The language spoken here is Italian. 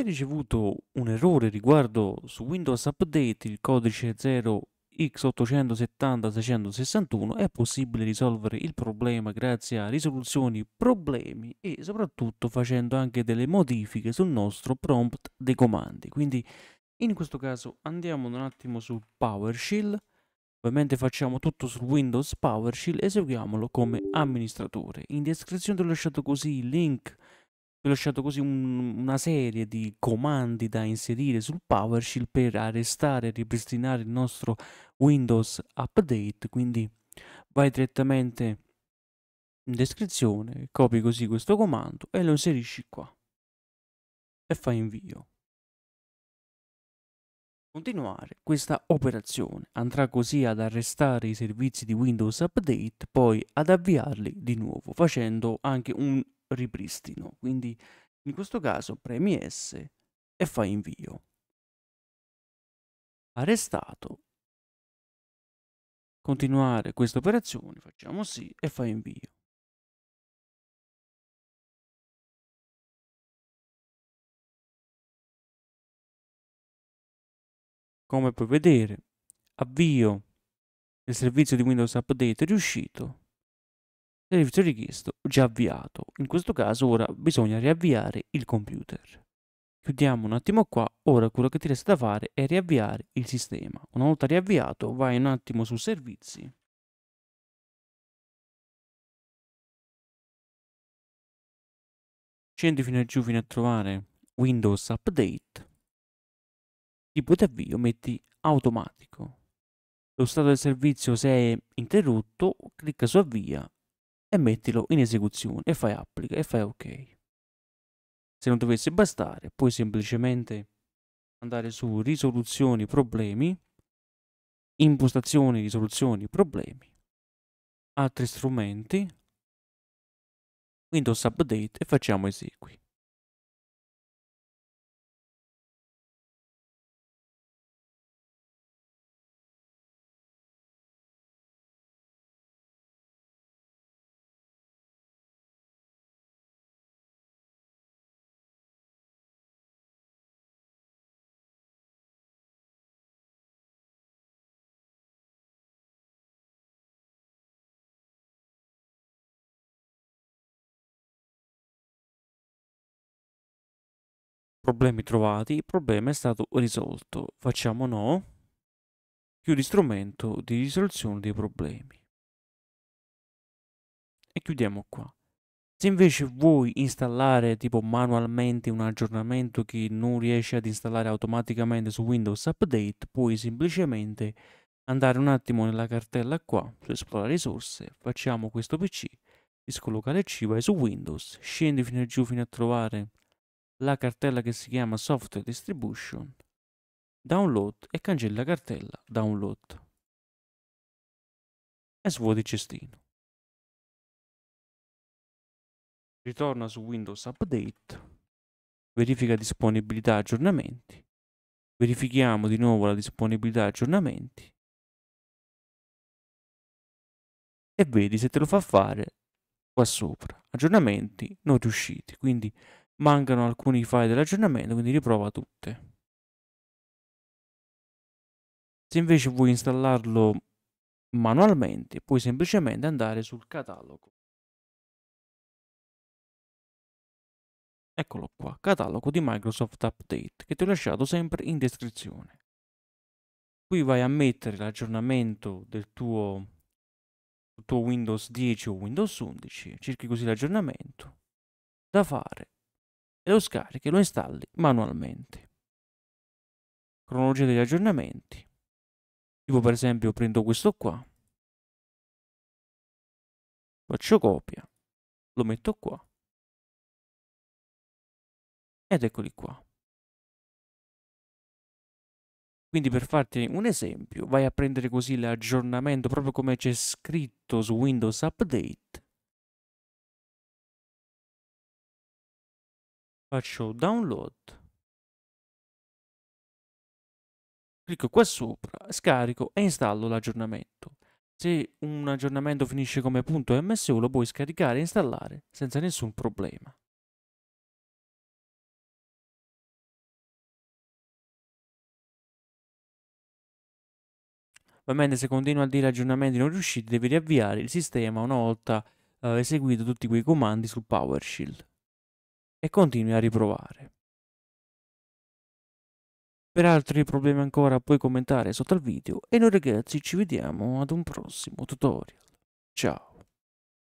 è ricevuto un errore riguardo su Windows Update il codice 0x870-661 è possibile risolvere il problema grazie a risoluzioni problemi e soprattutto facendo anche delle modifiche sul nostro prompt dei comandi. Quindi in questo caso andiamo un attimo su PowerShell, ovviamente facciamo tutto su Windows PowerShell, eseguiamolo come amministratore. In descrizione ho lasciato così il link lasciato così un, una serie di comandi da inserire sul PowerShell per arrestare e ripristinare il nostro Windows Update, quindi vai direttamente in descrizione, copi così questo comando e lo inserisci qua e fai invio. Continuare questa operazione andrà così ad arrestare i servizi di Windows Update, poi ad avviarli di nuovo facendo anche un ripristino. Quindi in questo caso premi S e fai invio. Arrestato. Continuare questa operazione, facciamo sì e fai invio. Come puoi vedere, avvio il servizio di Windows Update è riuscito Servizio richiesto, già avviato. In questo caso ora bisogna riavviare il computer. Chiudiamo un attimo qua, ora quello che ti resta da fare è riavviare il sistema. Una volta riavviato vai un attimo su servizi. Scendi fino a giù fino a trovare Windows Update. Tipo di avvio metti automatico. Lo stato del servizio se è interrotto, clicca su avvia e mettilo in esecuzione e fai applica e fai ok. Se non dovesse bastare, puoi semplicemente andare su risoluzioni problemi, impostazioni risoluzioni problemi, altri strumenti, Windows Update e facciamo esegui. problemi trovati, il problema è stato risolto. Facciamo no, chiudi strumento di risoluzione dei problemi. E chiudiamo qua. Se invece vuoi installare tipo manualmente un aggiornamento che non riesci ad installare automaticamente su Windows Update, puoi semplicemente andare un attimo nella cartella qua, su esplorare risorse, facciamo questo PC, disco locale C, vai su Windows, scendi fino a giù fino a trovare la cartella che si chiama Software Distribution, Download e cancella cartella Download. E svuoti il cestino. Ritorna su Windows Update, verifica disponibilità aggiornamenti, verifichiamo di nuovo la disponibilità aggiornamenti e vedi se te lo fa fare qua sopra aggiornamenti non riusciti quindi Mancano alcuni file dell'aggiornamento, quindi riprova tutte. Se invece vuoi installarlo manualmente, puoi semplicemente andare sul catalogo. Eccolo qua, catalogo di Microsoft Update, che ti ho lasciato sempre in descrizione. Qui vai a mettere l'aggiornamento del tuo, del tuo Windows 10 o Windows 11, cerchi così l'aggiornamento da fare e lo scarichi e lo installi manualmente. Cronologia degli aggiornamenti. Tipo per esempio prendo questo qua, faccio copia, lo metto qua ed eccoli qua. Quindi per farti un esempio, vai a prendere così l'aggiornamento proprio come c'è scritto su Windows Update faccio download clicco qua sopra scarico e installo l'aggiornamento se un aggiornamento finisce come .mso lo puoi scaricare e installare senza nessun problema Ovviamente se continua a dire aggiornamenti non riusciti devi riavviare il sistema una volta eh, eseguito tutti quei comandi sul PowerShell e continui a riprovare. Per altri problemi ancora puoi commentare sotto al video e noi ragazzi ci vediamo ad un prossimo tutorial. Ciao!